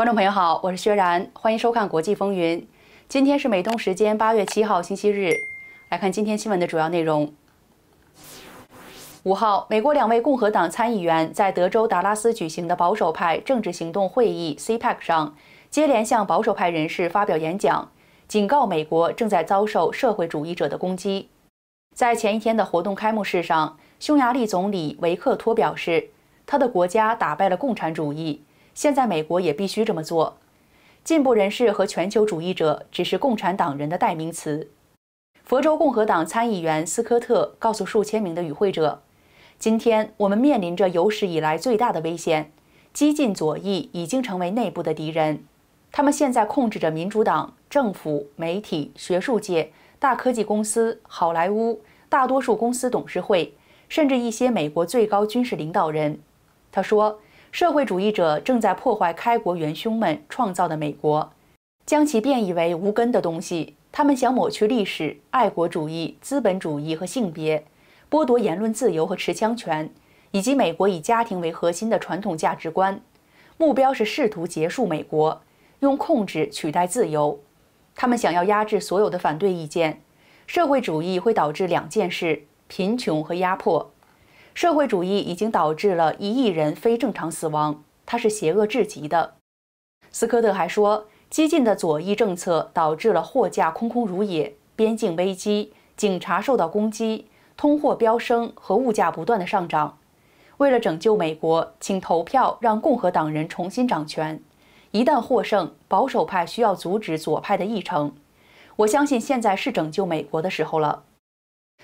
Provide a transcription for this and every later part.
观众朋友好，我是薛然，欢迎收看《国际风云》。今天是美东时间八月七号星期日，来看今天新闻的主要内容。五号，美国两位共和党参议员在德州达拉斯举行的保守派政治行动会议 （CPAC） 上，接连向保守派人士发表演讲，警告美国正在遭受社会主义者的攻击。在前一天的活动开幕式上，匈牙利总理维克托表示，他的国家打败了共产主义。现在美国也必须这么做。进步人士和全球主义者只是共产党人的代名词。佛州共和党参议员斯科特告诉数千名的与会者：“今天我们面临着有史以来最大的危险。激进左翼已经成为内部的敌人。他们现在控制着民主党政府、媒体、学术界、大科技公司、好莱坞、大多数公司董事会，甚至一些美国最高军事领导人。”他说。社会主义者正在破坏开国元凶们创造的美国，将其变异为无根的东西。他们想抹去历史、爱国主义、资本主义和性别，剥夺言论自由和持枪权，以及美国以家庭为核心的传统价值观。目标是试图结束美国，用控制取代自由。他们想要压制所有的反对意见。社会主义会导致两件事：贫穷和压迫。社会主义已经导致了一亿人非正常死亡，它是邪恶至极的。斯科特还说，激进的左翼政策导致了货架空空如也、边境危机、警察受到攻击、通货飙升和物价不断的上涨。为了拯救美国，请投票让共和党人重新掌权。一旦获胜，保守派需要阻止左派的议程。我相信现在是拯救美国的时候了。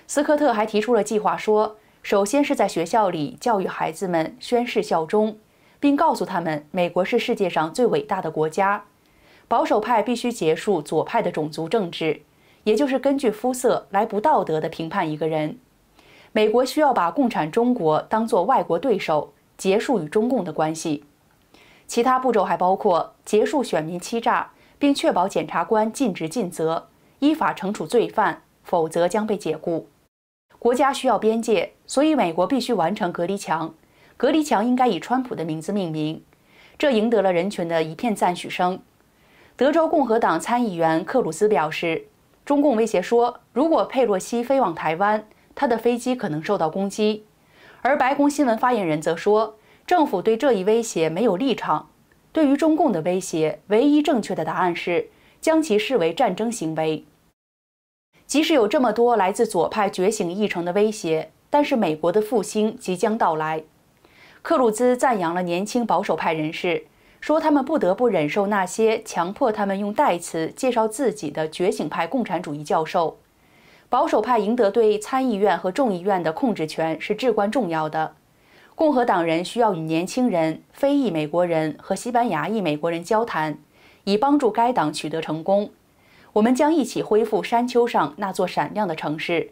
斯科特还提出了计划说。首先是在学校里教育孩子们宣誓效忠，并告诉他们美国是世界上最伟大的国家。保守派必须结束左派的种族政治，也就是根据肤色来不道德地评判一个人。美国需要把共产中国当作外国对手，结束与中共的关系。其他步骤还包括结束选民欺诈，并确保检察官尽职尽责，依法惩处罪犯，否则将被解雇。国家需要边界，所以美国必须完成隔离墙。隔离墙应该以川普的名字命名，这赢得了人群的一片赞许声。德州共和党参议员克鲁斯表示：“中共威胁说，如果佩洛西飞往台湾，他的飞机可能受到攻击。”而白宫新闻发言人则说：“政府对这一威胁没有立场。对于中共的威胁，唯一正确的答案是将其视为战争行为。”即使有这么多来自左派觉醒议程的威胁，但是美国的复兴即将到来。克鲁兹赞扬了年轻保守派人士，说他们不得不忍受那些强迫他们用代词介绍自己的觉醒派共产主义教授。保守派赢得对参议院和众议院的控制权是至关重要的。共和党人需要与年轻人、非裔美国人和西班牙裔美国人交谈，以帮助该党取得成功。我们将一起恢复山丘上那座闪亮的城市，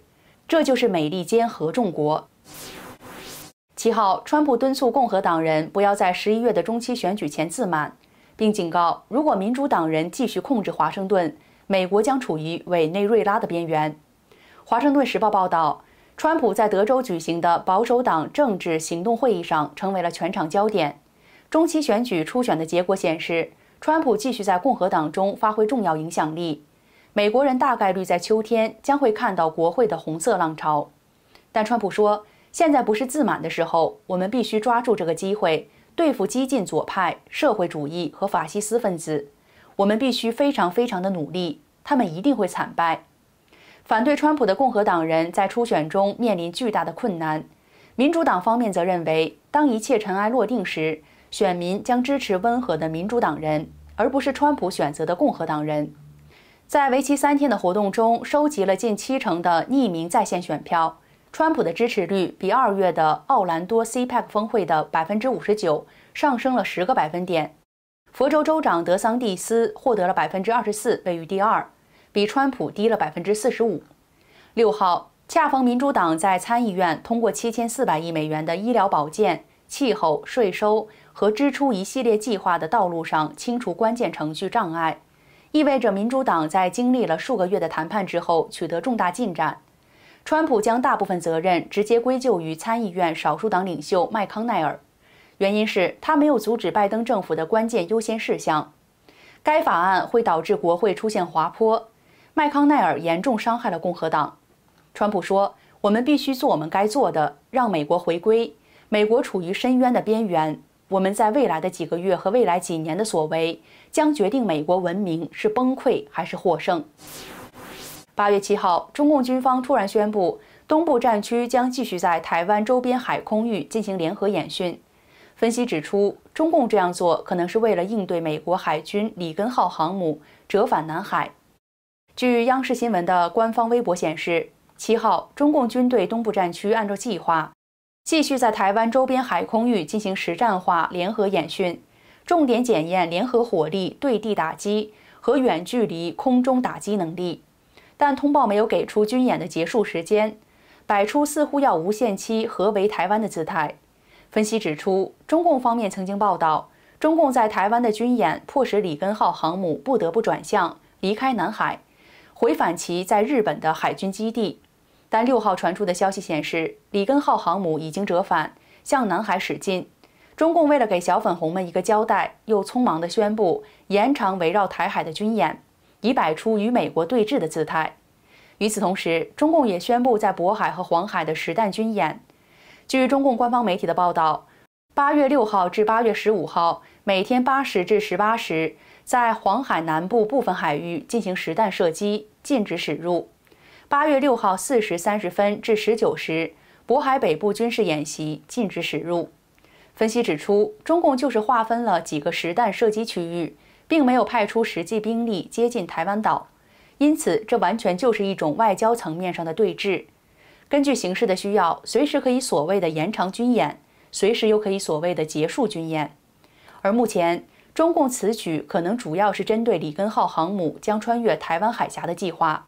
这就是美利坚合众国。七号，川普敦促共和党人不要在十一月的中期选举前自满，并警告，如果民主党人继续控制华盛顿，美国将处于委内瑞拉的边缘。《华盛顿时报》报道，川普在德州举行的保守党政治行动会议上成为了全场焦点。中期选举初选的结果显示，川普继续在共和党中发挥重要影响力。美国人大概率在秋天将会看到国会的红色浪潮，但川普说现在不是自满的时候，我们必须抓住这个机会对付激进左派、社会主义和法西斯分子，我们必须非常非常的努力，他们一定会惨败。反对川普的共和党人在初选中面临巨大的困难，民主党方面则认为当一切尘埃落定时，选民将支持温和的民主党人，而不是川普选择的共和党人。在为期三天的活动中，收集了近七成的匿名在线选票。川普的支持率比二月的奥兰多 CPEC 峰会的百分之五十九上升了十个百分点。佛州州长德桑蒂斯获得了百分之二十四，位于第二，比川普低了百分之四十五。六号恰逢民主党在参议院通过七千四百亿美元的医疗保健、气候、税收和支出一系列计划的道路上清除关键程序障碍。意味着民主党在经历了数个月的谈判之后取得重大进展。川普将大部分责任直接归咎于参议院少数党领袖麦康奈尔，原因是他没有阻止拜登政府的关键优先事项。该法案会导致国会出现滑坡，麦康奈尔严重伤害了共和党。川普说：“我们必须做我们该做的，让美国回归。美国处于深渊的边缘。”我们在未来的几个月和未来几年的所为，将决定美国文明是崩溃还是获胜。八月七号，中共军方突然宣布，东部战区将继续在台湾周边海空域进行联合演训。分析指出，中共这样做可能是为了应对美国海军里根号航母折返南海。据央视新闻的官方微博显示，七号，中共军队东部战区按照计划。继续在台湾周边海空域进行实战化联合演训，重点检验联合火力对地打击和远距离空中打击能力。但通报没有给出军演的结束时间，摆出似乎要无限期合围台湾的姿态。分析指出，中共方面曾经报道，中共在台湾的军演迫使里根号航母不得不转向离开南海，回返其在日本的海军基地。但六号传出的消息显示，里根号航母已经折返，向南海驶进。中共为了给小粉红们一个交代，又匆忙地宣布延长围绕台海的军演，以摆出与美国对峙的姿态。与此同时，中共也宣布在渤海和黄海的实弹军演。据中共官方媒体的报道，八月六号至八月十五号，每天八时至十八时，在黄海南部部分海域进行实弹射击，禁止驶入。八月六号四时三十分至十九时，渤海北部军事演习禁止驶入。分析指出，中共就是划分了几个实弹射击区域，并没有派出实际兵力接近台湾岛，因此这完全就是一种外交层面上的对峙。根据形势的需要，随时可以所谓的延长军演，随时又可以所谓的结束军演。而目前，中共此举可能主要是针对里根号航母将穿越台湾海峡的计划。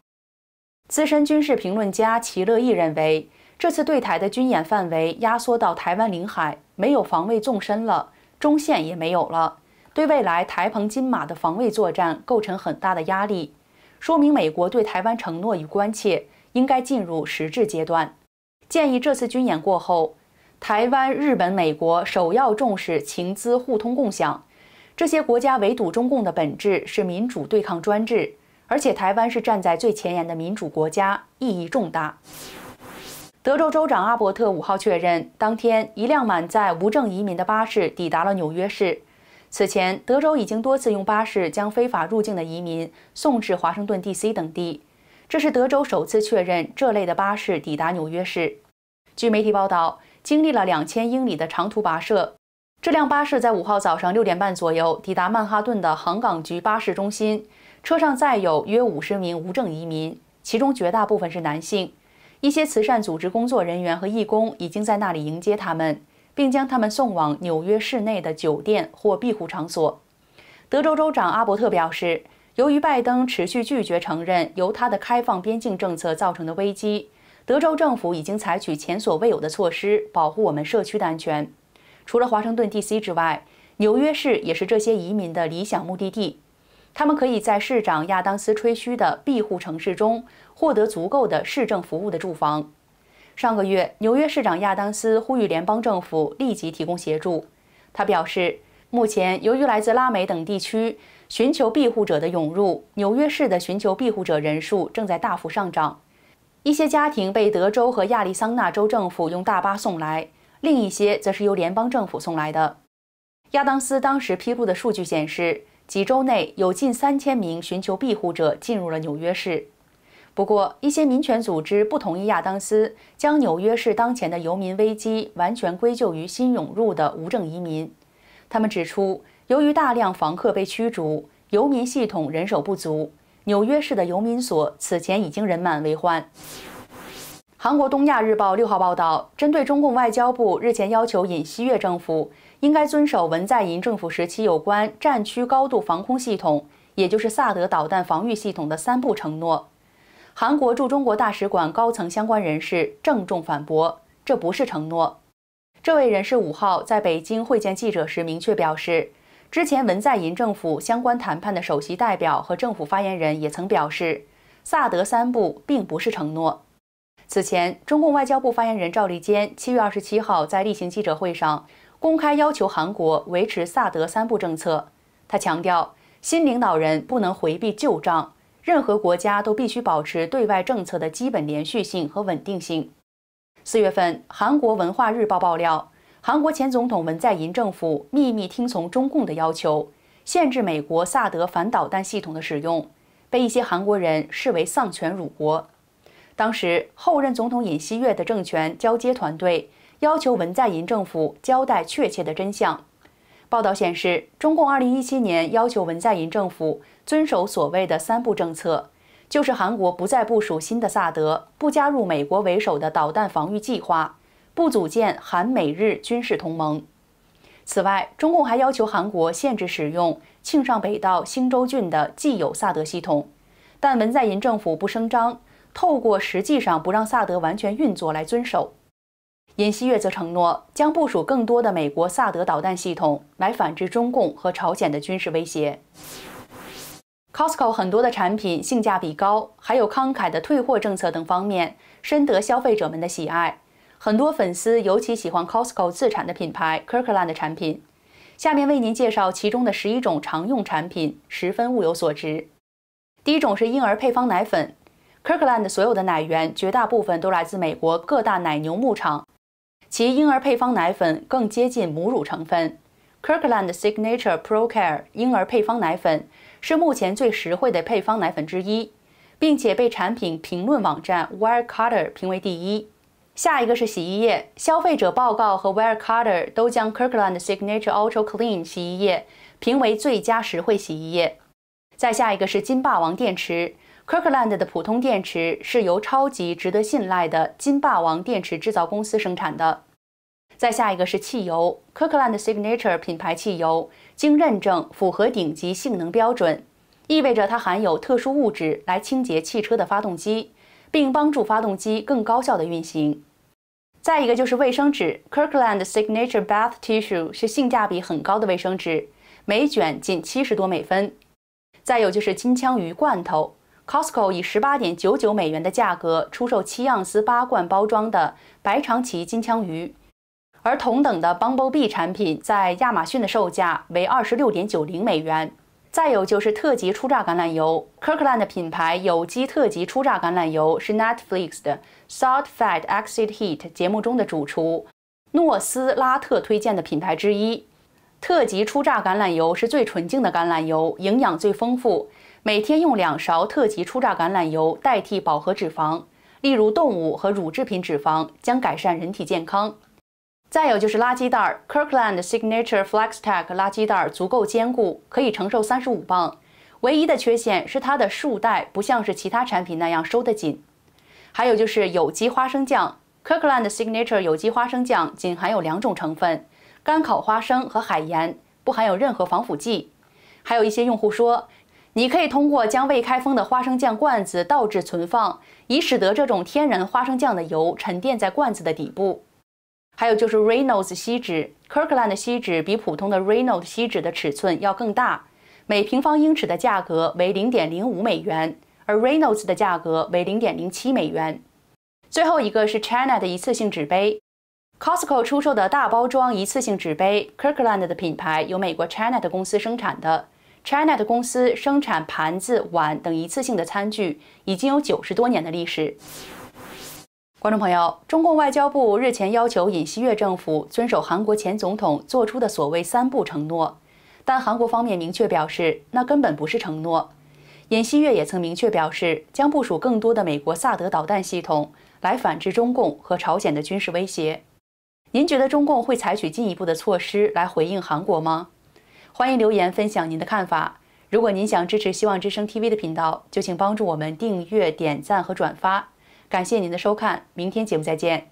资深军事评论家齐乐意认为，这次对台的军演范围压缩到台湾领海，没有防卫纵深了，中线也没有了，对未来台澎金马的防卫作战构成很大的压力，说明美国对台湾承诺与关切应该进入实质阶段。建议这次军演过后，台湾、日本、美国首要重视情资互通共享。这些国家围堵中共的本质是民主对抗专制。而且台湾是站在最前沿的民主国家，意义重大。德州州长阿伯特五号确认，当天一辆满载无证移民的巴士抵达了纽约市。此前，德州已经多次用巴士将非法入境的移民送至华盛顿 D.C 等地。这是德州首次确认这类的巴士抵达纽约市。据媒体报道，经历了两千英里的长途跋涉，这辆巴士在五号早上六点半左右抵达曼哈顿的航港局巴士中心。车上载有约五十名无证移民，其中绝大部分是男性。一些慈善组织工作人员和义工已经在那里迎接他们，并将他们送往纽约市内的酒店或庇护场所。德州州长阿伯特表示，由于拜登持续拒绝承认由他的开放边境政策造成的危机，德州政府已经采取前所未有的措施保护我们社区的安全。除了华盛顿 DC 之外，纽约市也是这些移民的理想目的地。他们可以在市长亚当斯吹嘘的庇护城市中获得足够的市政服务的住房。上个月，纽约市长亚当斯呼吁联邦政府立即提供协助。他表示，目前由于来自拉美等地区寻求庇护者的涌入，纽约市的寻求庇护者人数正在大幅上涨。一些家庭被德州和亚利桑那州政府用大巴送来，另一些则是由联邦政府送来的。亚当斯当时披露的数据显示。几周内，有近三千名寻求庇护者进入了纽约市。不过，一些民权组织不同意亚当斯将纽约市当前的游民危机完全归咎于新涌入的无证移民。他们指出，由于大量房客被驱逐，游民系统人手不足，纽约市的游民所此前已经人满为患。韩国《东亚日报》六号报道，针对中共外交部日前要求尹锡悦政府。应该遵守文在寅政府时期有关战区高度防空系统，也就是萨德导弹防御系统的三不承诺。韩国驻中国大使馆高层相关人士郑重反驳：“这不是承诺。”这位人士五号在北京会见记者时明确表示，之前文在寅政府相关谈判的首席代表和政府发言人也曾表示，萨德三不并不是承诺。此前，中共外交部发言人赵立坚七月二十七号在例行记者会上。公开要求韩国维持萨德三步政策。他强调，新领导人不能回避旧账，任何国家都必须保持对外政策的基本连续性和稳定性。四月份，韩国文化日报爆料，韩国前总统文在寅政府秘密听从中共的要求，限制美国萨德反导弹系统的使用，被一些韩国人视为丧权辱国。当时，后任总统尹锡悦的政权交接团队。要求文在寅政府交代确切的真相。报道显示，中共2017年要求文在寅政府遵守所谓的“三不”政策，就是韩国不再部署新的萨德，不加入美国为首的导弹防御计划，不组建韩美日军事同盟。此外，中共还要求韩国限制使用庆尚北道兴州郡的既有萨德系统，但文在寅政府不声张，透过实际上不让萨德完全运作来遵守。尹锡悦则承诺将部署更多的美国萨德导弹系统来反制中共和朝鲜的军事威胁。Costco 很多的产品性价比高，还有慷慨的退货政策等方面，深得消费者们的喜爱。很多粉丝尤其喜欢 Costco 自产的品牌 Kirkland 的产品。下面为您介绍其中的十一种常用产品，十分物有所值。第一种是婴儿配方奶粉，Kirkland 所有的奶源绝大部分都来自美国各大奶牛牧场。其婴儿配方奶粉更接近母乳成分。Kirkland Signature ProCare 婴儿配方奶粉是目前最实惠的配方奶粉之一，并且被产品评论网站 Wirecutter 评为第一。下一个是洗衣液，消费者报告和 Wirecutter 都将 Kirkland Signature Ultra Clean 洗衣液评为最佳实惠洗衣液。再下一个是金霸王电池。Kirkland 的普通电池是由超级值得信赖的金霸王电池制造公司生产的。再下一个是汽油，Kirkland Signature 品牌汽油经认证符合顶级性能标准，意味着它含有特殊物质来清洁汽车的发动机，并帮助发动机更高效的运行。再一个就是卫生纸，Kirkland Signature Bath Tissue 是性价比很高的卫生纸，每卷仅七十多美分。再有就是金枪鱼罐头。Costco 以十八点九九美元的价格出售七盎司八罐包装的白长鳍金枪鱼，而同等的 Bumble Bee 产品在亚马逊的售价为二十六点九零美元。再有就是特级初榨橄榄油 c i r l a n d 的品牌有机特级初榨橄榄油是 Netflix 的 Salt Fat Acid Heat 节目中的主厨诺斯拉特推荐的品牌之一。特级初榨橄榄油是最纯净的橄榄油，营养最丰富。每天用两勺特级初榨橄榄油代替饱和脂肪，例如动物和乳制品脂肪，将改善人体健康。再有就是垃圾袋，Kirkland Signature FlexTech 垃圾袋足够坚固，可以承受三十五磅。唯一的缺陷是它的束带不像是其他产品那样收得紧。还有就是有机花生酱，Kirkland Signature 有机花生酱仅含有两种成分：干烤花生和海盐，不含有任何防腐剂。还有一些用户说。你可以通过将未开封的花生酱罐子倒置存放，以使得这种天然花生酱的油沉淀在罐子的底部。还有就是 Reynolds 锡纸，Kirkland 锡纸比普通的 Reynolds 锡纸的尺寸要更大，每平方英尺的价格为零点零五美元，而 Reynolds 的价格为零点零七美元。最后一个是 China 的一次性纸杯，Costco 出售的大包装一次性纸杯，Kirkland 的品牌由美国 China 的公司生产的。c h i n a 的 t 公司生产盘子、碗等一次性的餐具，已经有九十多年的历史。观众朋友，中共外交部日前要求尹锡悦政府遵守韩国前总统做出的所谓“三不”承诺，但韩国方面明确表示那根本不是承诺。尹锡悦也曾明确表示将部署更多的美国萨德导弹系统来反制中共和朝鲜的军事威胁。您觉得中共会采取进一步的措施来回应韩国吗？欢迎留言分享您的看法。如果您想支持希望之声 TV 的频道，就请帮助我们订阅、点赞和转发。感谢您的收看，明天节目再见。